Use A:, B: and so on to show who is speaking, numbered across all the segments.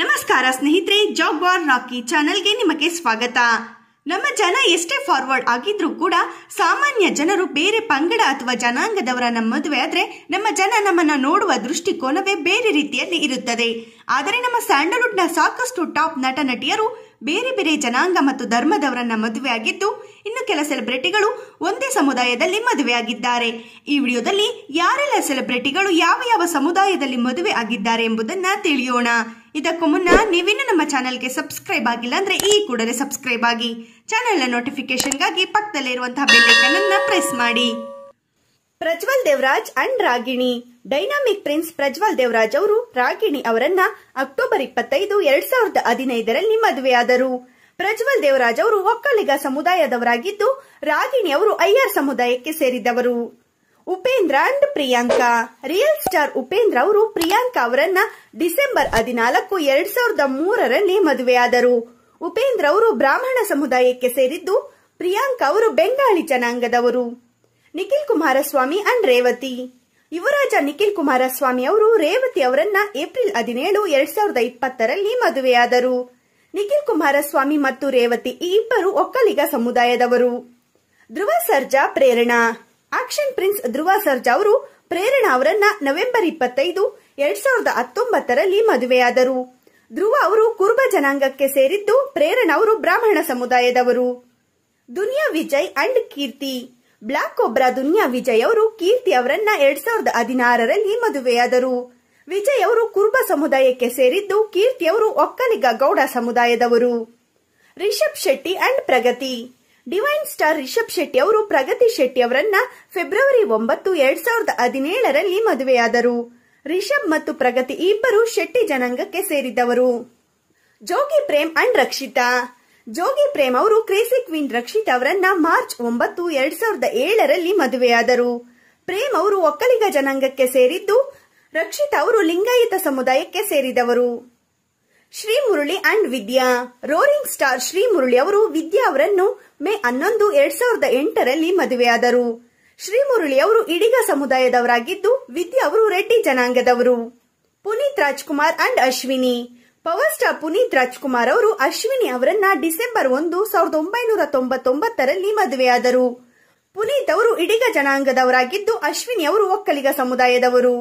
A: ನಮಸ್ಕಾರ ಸ್ನೇಹಿತರೆ job bar rakhi ಚಾನೆಲ್ಗೆ ನಿಮಗೆ ಸ್ವಾಗತ ನಮ್ಮ ಜನ ಎಷ್ಟೇ ಫಾರ್ವರ್ಡ್ ಆಗಿದ್ರೂ ಕೂಡ ಸಾಮಾನ್ಯ ಜನರು ಬೇರೆ ಪಂಗಡ ಅಥವಾ ಜನಾಂಗದವರ ಮದುವೆ ಆದರೆ ನಮ್ಮ ಜನ ನಮ್ಮನ್ನ ನೋಡುವ ದೃಷ್ಟಿಕೋನವೇ ಬೇರೆ ರೀತಿಯಲ್ಲಿ ಇರುತ್ತದೆ ಆದರೆ ನಮ್ಮ ಸ್ಯಾಂಡಲ್ವುಡ್ ನ ಸಾಕಷ್ಟು ಟಾಪ್ ನಟ ನಟಿಯರು ಬೇರೆ ಬೇರೆ ಜನಾಂಗ ಮತ್ತು ಧರ್ಮದವರನ್ನ ಮದುವೆ ಆಗಿದ್ದು ಇನ್ನು ಕೆಲ ಸೆಲೆಬ್ರಿಟಿಗಳು ಒಂದೇ ಸಮುದಾಯದಲ್ಲಿ ಮದುವೆಯಾಗಿದ್ದಾರೆ ಈ ವಿಡಿಯೋದಲ್ಲಿ ಯಾರೆಲ್ಲ ಸೆಲೆಬ್ರಿಟಿಗಳು ಯಾವ ಯಾವ ಸಮುದಾಯದಲ್ಲಿ ಮದುವೆ ಆಗಿದ್ದಾರೆ ಎಂಬುದನ್ನು ತಿಳಿಯೋಣ ಇದಕ್ಕೂ ಮುನ್ನ ನೀವಿನ್ನು ನಮ್ಮ ಚಾನೆಲ್ಗೆ ಸಬ್ಸ್ಕ್ರೈಬ್ ಆಗಿಲ್ಲ ಅಂದ್ರೆ ಈ ಕೂಡಲೇ ಸಬ್ಸ್ಕ್ರೈಬ್ ಆಗಿ ಚಾನೆಲ್ನ ನೋಟಿಫಿಕೇಶನ್ಗಾಗಿ ಪಕ್ಕದಲ್ಲಿರುವಂತಹ ಬೆಲ್ಲೈಕನನ್ನು ಪ್ರೆಸ್ ಮಾಡಿ Prajwal Devaraj and Ragini dynamic prince Prajwal Devaraj ಅವರು ರಾಗಿಣಿ ಅವರನ್ನ ಅಕ್ಟೋಬರ್ ಇಪ್ಪತ್ತೈದು ಎರಡ್ ಸಾವಿರದ ಹದಿನೈದರಲ್ಲಿ ಮದುವೆಯಾದರು ಪ್ರಜ್ವಲ್ ದೇವರಾಜ್ ಅವರು ಒಕ್ಕಲಿಗ ಸಮುದಾಯದವರಾಗಿದ್ದು ರಾಗಿಣಿ ಅವರು ಅಯ್ಯರ್ ಸಮುದಾಯಕ್ಕೆ ಸೇರಿದ್ದವರು Upendra and Priyanka real star Upendra ಅವರು ಪ್ರಿಯಾಂಕಾ ಅವರನ್ನ ಡಿಸೆಂಬರ್ ಹದಿನಾಲ್ಕು ಎರಡ್ ಸಾವಿರದ ಮೂರರಲ್ಲಿ ಮದುವೆಯಾದರು ಉಪೇಂದ್ರ ಅವರು ಬ್ರಾಹ್ಮಣ ಸಮುದಾಯಕ್ಕೆ ಸೇರಿದ್ದು ಪ್ರಿಯಾಂಕಾ ಅವರು ಬೆಂಗಾಳಿ ಜನಾಂಗದವರು ನಿಖಿಲ್ ಕುಮಾರಸ್ವಾಮಿ ಅಂಡ್ ರೇವತಿ ಯುವರಾಜ ನಿಖಿಲ್ ಕುಮಾರಸ್ವಾಮಿ ಅವರು ರೇವತಿ ಅವರನ್ನ ಏಪ್ರಿಲ್ ಹದಿನೇಳು ಎರಡ್ ಸಾವಿರದ ಇಪ್ಪತ್ತರಲ್ಲಿ ಮದುವೆಯಾದರು ನಿಖಿಲ್ ಕುಮಾರಸ್ವಾಮಿ ಮತ್ತು ರೇವತಿ ಈ ಇಬ್ಬರು ಒಕ್ಕಲಿಗ ಸಮುದಾಯದವರು ಧ್ರುವ ಸರ್ಜಾ ಪ್ರೇರಣಾ ಆಕ್ಷನ್ ಪ್ರಿನ್ಸ್ ಧ್ರುವ ಸರ್ಜಾ ಅವರು ಪ್ರೇರಣಾ ಅವರನ್ನ ನವೆಂಬರ್ ಇಪ್ಪತ್ತೈದು ಎರಡ್ ಸಾವಿರದ ಹತ್ತೊಂಬತ್ತರಲ್ಲಿ ಮದುವೆಯಾದರು ಧ್ರುವ ಅವರು ಕುರುಬ ಜನಾಂಗಕ್ಕೆ ಸೇರಿದ್ದು ಪ್ರೇರಣಾ ಅವರು ಬ್ರಾಹ್ಮಣ ಸಮುದಾಯದವರು Duniya Vijay and Keerthi black cobra Duniya Vijay ಅವರು ಕೀರ್ತಿ ಅವರನ್ನ ಎರಡ್ ಸಾವಿರದ ಹದಿನಾರರಲ್ಲಿ ಮದುವೆಯಾದರು ವಿಜಯ್ ಅವರು ಕುರುಬ ಸಮುದಾಯಕ್ಕೆ ಸೇರಿದ್ದು ಕೀರ್ತಿ ಅವರು ಒಕ್ಕಲಿಗ ಗೌಡ ಸಮುದಾಯದವರು Rishab Shetty and Pragathi divine star Rishab Shetty ಅವರು ಪ್ರಗತಿ ಶೆಟ್ಟಿ ಅವರನ್ನ ಫೆಬ್ರವರಿ ಒಂಬತ್ತು ಎರಡ್ ಸಾವಿರದ ಹದಿನೇಳರಲ್ಲಿ ಮದುವೆಯಾದರು ರಿಷಬ್ ಮತ್ತು ಪ್ರಗತಿ ಇಬ್ಬರು ಶೆಟ್ಟಿ ಜನಾಂಗಕ್ಕೆ ಸೇರಿದವರು ಜೋಗಿ ಪ್ರೇಮ್ ಅಂಡ್ ರಕ್ಷಿತಾ ಜೋಗಿ ಪ್ರೇಮ್ ಅವರು ಕ್ರೇಸಿ ಕ್ವೀನ್ ರಕ್ಷಿತ ಅವರನ್ನ ಮಾರ್ಚ್ ಒಂಬತ್ತು ಎರಡ್ ಸಾವಿರದ ಏಳರಲ್ಲಿ ಮದುವೆಯಾದರು ಪ್ರೇಮ್ ಅವರು ಒಕ್ಕಲಿಗ ಜನಾಂಗಕ್ಕೆ ಸೇರಿದ್ದು ರಕ್ಷಿತಾ ಅವರು ಲಿಂಗಾಯತ ಸಮುದಾಯಕ್ಕೆ ಸೇರಿದವರು Sri Murali and Vidya roaring star Sri Murali ಅವರು ವಿದ್ಯಾ ಅವರನ್ನು ಮೇ ಹನ್ನೊಂದು ಎರಡ್ ಸಾವಿರದ ಎಂಟರಲ್ಲಿ ಮದುವೆಯಾದರು ಶ್ರೀ ಮುರುಳಿ ಅವರು ಇಡಿಗ ಸಮುದಾಯದವರಾಗಿದ್ದು ವಿದ್ಯಾ ಅವರು ರೆಡ್ಡಿ ಜನಾಂಗದವರು Puneeth Rajkumar and Ashwini power star Puneeth Rajkumar ಅವರು ಅಶ್ವಿನಿ ಅವರನ್ನ ಡಿಸೆಂಬರ್ ಒಂದು ಸಾವಿರದ ಒಂಬೈನೂರ ತೊಂಬತ್ತೊಂಬತ್ತರಲ್ಲಿ ಮದುವೆಯಾದರು ಪುನೀತ್ ಅವರು ಇಡಿಗ ಜನಾಂಗದವರಾಗಿದ್ದು ಅಶ್ವಿನಿ ಅವರು ಒಕ್ಕಲಿಗ ಸಮುದಾಯದವರು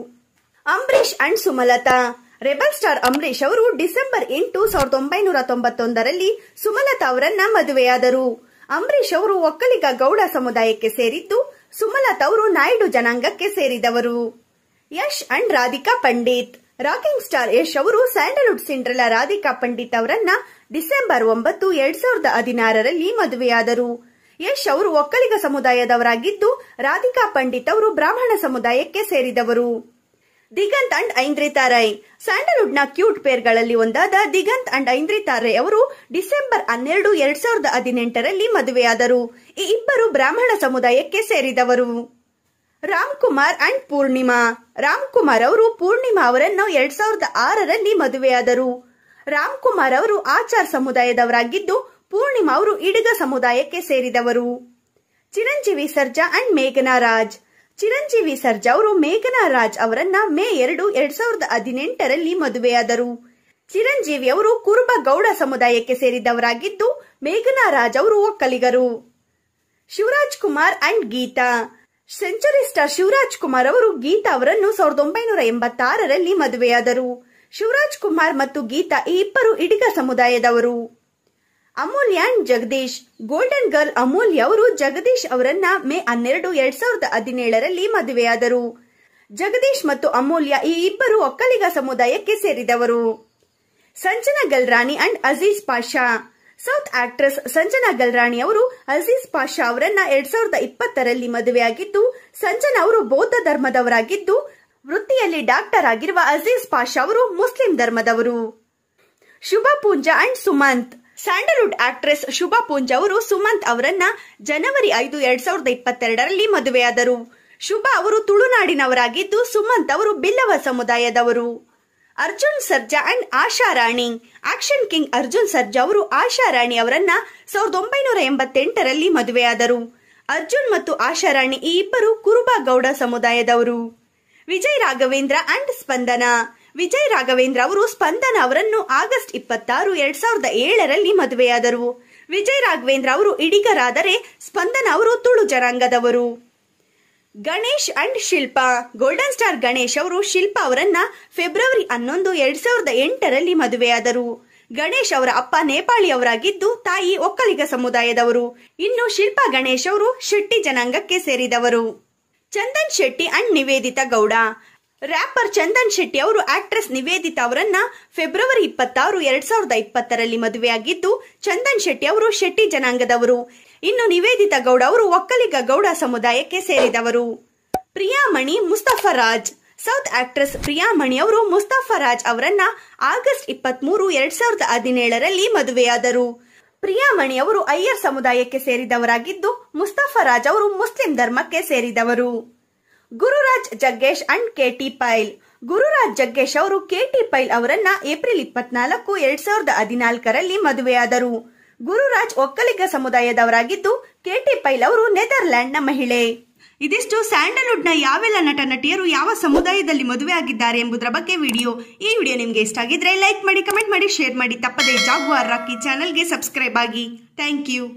A: Ambareesh and Sumalatha rebel star Ambareesh ಅವರು ಡಿಸೆಂಬರ್ ಎಂಟು ಸಾವಿರದ ಒಂಬೈನೂರ ತೊಂಬತ್ತೊಂದರಲ್ಲಿ ಸುಮಲತಾ ಅವರನ್ನ ಮದುವೆಯಾದರು ಅಂಬರೀಶ್ ಅವರು ಒಕ್ಕಲಿಗ ಗೌಡ ಸಮುದಾಯಕ್ಕೆ ಸೇರಿದ್ದು ಸುಮಲತಾ ಅವರು ನಾಯ್ಡು ಜನಾಂಗಕ್ಕೆ ಸೇರಿದವರು Yash and Radhika Pandit rocking star Yash ಅವರು ಸ್ಯಾಂಡಲ್ವುಡ್ ಸಿಂಡ್ರೆಲಾ ರಾಧಿಕಾ ಪಂಡಿತ್ ಅವರನ್ನ ಡಿಸೆಂಬರ್ ಒಂಬತ್ತು ಎರಡ್ ಸಾವಿರದ ಹದಿನಾರರಲ್ಲಿ ಮದುವೆಯಾದರು ಯಶ್ ಅವರು ಒಕ್ಕಲಿಗ ಸಮುದಾಯದವರಾಗಿದ್ದು ರಾಧಿಕಾ ಪಂಡಿತ್ ಅವರು ಬ್ರಾಹ್ಮಣ ಸಮುದಾಯಕ್ಕೆ ಸೇರಿದವರು ದಿಗಂತ್ ಅಂಡ್ ಐಂದ್ರಿತಾ ರೈ ಸ್ಯಾಂಡಲ್ವುಡ್ ನ ಕ್ಯೂಟ್ ಪೇರ್ ಗಳಲ್ಲಿ ಒಂದಾದ ದಿಗಂತ್ ಅಂಡ್ ಐಂದ್ರಿತಾ ರೈ ಅವರು ಡಿಸೆಂಬರ್ ಹನ್ನೆರಡು ಎರಡ್ ಸಾವಿರದ ಹದಿನೆಂಟರಲ್ಲಿ ಮದುವೆಯಾದರು ಈ ಇಬ್ಬರು ಬ್ರಾಹ್ಮಣ ಸಮುದಾಯಕ್ಕೆ ಸೇರಿದವರು ರಾಮ್ ಕುಮಾರ್ ಅಂಡ್ ಪೂರ್ಣಿಮಾ ರಾಮ್ ಕುಮಾರ್ ಅವರು ಪೂರ್ಣಿಮಾ ಅವರನ್ನು ಎರಡ್ ಸಾವಿರದ ಆರರಲ್ಲಿ ಮದುವೆಯಾದರು ರಾಮ್ ಕುಮಾರ್ ಅವರು ಆಚಾರ್ ಸಮುದಾಯದವರಾಗಿದ್ದು ಪೂರ್ಣಿಮಾ ಅವರು ಇಡಗ ಸಮುದಾಯಕ್ಕೆ ಸೇರಿದವರು ಚಿರಂಜೀವಿ ಸರ್ಜಾ ಅಂಡ್ ಮೇಘನಾ ರಾಜ್ ಚಿರಂಜೀವಿ ಸರ್ಜಾ ಅವರು ಮೇಘನಾ ರಾಜ್ ಅವರನ್ನ ಮೇ ಎರಡು ಎರಡ್ ಸಾವಿರದ ಹದಿನೆಂಟರಲ್ಲಿ ಮದುವೆಯಾದರು ಚಿರಂಜೀವಿ ಅವರು ಕುರುಬ ಗೌಡ ಸಮುದಾಯಕ್ಕೆ ಸೇರಿದವರಾಗಿದ್ದು ಮೇಘನಾ ರಾಜ್ ಅವರು ಒಕ್ಕಲಿಗರು Shivaraj Kumar and Geetha century star Shivaraj Kumar ಅವರು ಗೀತಾ ಅವರನ್ನು ಸಾವಿರದ ಒಂಬೈನೂರ ಎಂಬತ್ತಾರರಲ್ಲಿ ಮದುವೆಯಾದರು ಶಿವರಾಜ್ ಕುಮಾರ್ ಮತ್ತು ಗೀತಾ ಈ ಇಬ್ಬರು ಇಡಿಗ ಸಮುದಾಯದವರು ಅಮೂಲ್ಯ ಜಗದೀಶ್ ಗೋಲ್ಡನ್ ಗರ್ಲ್ ಅಮೂಲ್ಯ ಅವರು ಜಗದೀಶ್ ಅವರನ್ನ ಮೇ ಹನ್ನೆರಡು ಎರಡ್ ಸಾವಿರದ ಹದಿನೇಳರಲ್ಲಿ ಮದುವೆಯಾದರು ಜಗದೀಶ್ ಮತ್ತು ಅಮೂಲ್ಯ ಈ ಇಬ್ಬರು ಒಕ್ಕಲಿಗ ಸಮುದಾಯಕ್ಕೆ ಸೇರಿದವರು Sanjana Galrani and Aziz Pasha south actress Sanjana Galrani ಅವರು ಅಜೀಜ್ ಪಾಷಾ ಅವರನ್ನ ಎರಡ್ ಸಾವಿರದ ಇಪ್ಪತ್ತರಲ್ಲಿ ಮದುವೆಯಾಗಿದ್ದು ಸಂಜನಾ ಅವರು ಬೌದ್ಧ ಧರ್ಮದವರಾಗಿದ್ದು ವೃತ್ತಿಯಲ್ಲಿ ಡಾಕ್ಟರ್ ಆಗಿರುವ ಅಜೀಜ್ ಪಾಷಾ ಅವರು ಮುಸ್ಲಿಂ ಧರ್ಮದವರು Shubha Poonja and Sumanth Sandalwood actress Shubha Poonja ಅವರು ಸುಮಂತ್ ಅವರನ್ನ ಜನವರಿ ಐದು ಎರಡ್ ಸಾವಿರದ ಇಪ್ಪತ್ತೆರಡರಲ್ಲಿ ಮದುವೆಯಾದರು ಶುಭಾ ಅವರು ತುಳುನಾಡಿನವರಾಗಿದ್ದು ಸುಮಂತ್ ಅವರು ಬಿಲ್ಲವ ಸಮುದಾಯದವರು Arjun Sarja and Asha Rani action king Arjun Sarja ಅವರು ಆಶಾ ರಾಣಿ ಅವರನ್ನ ಸಾವಿರದ ಒಂಬೈನೂರ ಎಂಬತ್ತೆಂಟರಲ್ಲಿ ಮದುವೆಯಾದರು ಅರ್ಜುನ್ ಮತ್ತು ಆಶಾ ರಾಣಿ ಈ ಇಬ್ಬರು ಕುರುಬ ಗೌಡ ಸಮುದಾಯದವರು ವಿಜಯ್ ರಾಘವೇಂದ್ರ ಅಂಡ್ ಸ್ಪಂದನ ವಿಜಯ್ ರಾಘವೇಂದ್ರ ಅವರು ಸ್ಪಂದನ ಅವರನ್ನು ಆಗಸ್ಟ್ ಇಪ್ಪತ್ತಾರು ಎರಡ್ ಸಾವಿರದ ಏಳರಲ್ಲಿ ಮದುವೆಯಾದರು ವಿಜಯ್ ರಾಘವೇಂದ್ರ ಅವರು ಇಡಿಗರಾದರೆ ಸ್ಪಂದನ ಅವರು ತುಳು ಜನಾಂಗದವರು Ganesh and Shilpa golden star Ganesh ಅವರು ಶಿಲ್ಪಾ ಅವರನ್ನ ಫೆಬ್ರವರಿ ಹನ್ನೊಂದು ಎರಡ್ ಸಾವಿರದ ಎಂಟರಲ್ಲಿ ಮದುವೆಯಾದರು ಗಣೇಶ್ ಅವರ ಅಪ್ಪ ನೇಪಾಳಿಯವರಾಗಿದ್ದು ತಾಯಿ ಒಕ್ಕಲಿಗ ಸಮುದಾಯದವರು ಇನ್ನು ಶಿಲ್ಪಾ ಗಣೇಶ್ ಅವರು ಶೆಟ್ಟಿ ಜನಾಂಗಕ್ಕೆ ಸೇರಿದವರು ಚಂದನ್ ಶೆಟ್ಟಿ ಅಂಡ್ ನಿವೇದಿತಾ ಗೌಡ ರ್ಯಾಪರ್ ಚಂದನ್ ಶೆಟ್ಟಿ ಅವರು ಆಕ್ಟ್ರೆಸ್ ನಿವೇದಿತಾ ಅವರನ್ನ ಫೆಬ್ರವರಿ ಇಪ್ಪತ್ತಾರು ಎರಡ್ ಸಾವಿರದ ಇಪ್ಪತ್ತರಲ್ಲಿ ಮದುವೆಯಾಗಿದ್ದು ಚಂದನ್ ಶೆಟ್ಟಿ ಅವರು ಶೆಟ್ಟಿ ಜನಾಂಗದವರು ಇನ್ನು ನಿವೇದಿತಾ ಗೌಡ ಅವರು ಒಕ್ಕಲಿಗ ಗೌಡ ಸಮುದಾಯಕ್ಕೆ ಸೇರಿದವರು ಪ್ರಿಯಾಮಣಿ ಮುಸ್ತಫರಾಜ್ ಸೌತ್ ಆಕ್ಟ್ರೆಸ್ ಪ್ರಿಯಾಮಣಿ ಅವರು ಮುಸ್ತಫರಾಜ್ ಅವರನ್ನ ಆಗಸ್ಟ್ ಇಪ್ಪತ್ತ್ ಮೂರು ಎರಡ್ ಸಾವಿರದ ಹದಿನೇಳರಲ್ಲಿ ಮದುವೆಯಾದರು ಪ್ರಿಯಾಮಣಿ ಅವರು ಅಯ್ಯರ್ ಸಮುದಾಯಕ್ಕೆ ಸೇರಿದವರಾಗಿದ್ದು ಮುಸ್ತಫರಾಜ್ ಅವರು ಮುಸ್ಲಿಂ ಧರ್ಮಕ್ಕೆ ಸೇರಿದವರು Gururaj Jaggesh and Katie Pyle Gururaj Jaggesh ಅವರು ಕೆಟಿ ಪೈಲ್ ಅವರನ್ನ ಏಪ್ರಿಲ್ ಇಪ್ಪತ್ನಾಲ್ಕು ಎರಡ್ ಸಾವಿರದ ಹದಿನಾಲ್ಕರಲ್ಲಿ ಮದುವೆಯಾದರು ಗುರುರಾಜ್ ಒಕ್ಕಲಿಗ ಸಮುದಾಯದವರಾಗಿದ್ದು ಕೆಟಿ ಪೈಲ್ ಅವರು ನೆದರ್ಲ್ಯಾಂಡ್ನ ಮಹಿಳೆ ಇದಿಷ್ಟು ಸ್ಯಾಂಡಲ್ವುಡ್ನ ಯಾವೆಲ್ಲ ನಟ ನಟಿಯರು ಯಾವ ಸಮುದಾಯದಲ್ಲಿ ಮದುವೆ ಆಗಿದ್ದಾರೆ ಎಂಬುದರ ಬಗ್ಗೆ ವಿಡಿಯೋ ಈ ವಿಡಿಯೋ ನಿಮಗೆ ಇಷ್ಟ ಆಗಿದ್ರೆ ಲೈಕ್ ಮಾಡಿ ಕಮೆಂಟ್ ಮಾಡಿ ಶೇರ್ ಮಾಡಿ ತಪ್ಪದೇ ಜಾಗ್ವಾರ್ ರಾಕಿ ಚಾನಲ್ಗೆ ಸಬ್ಸ್ಕ್ರೈಬ್ ಆಗಿ ಥ್ಯಾಂಕ್ ಯು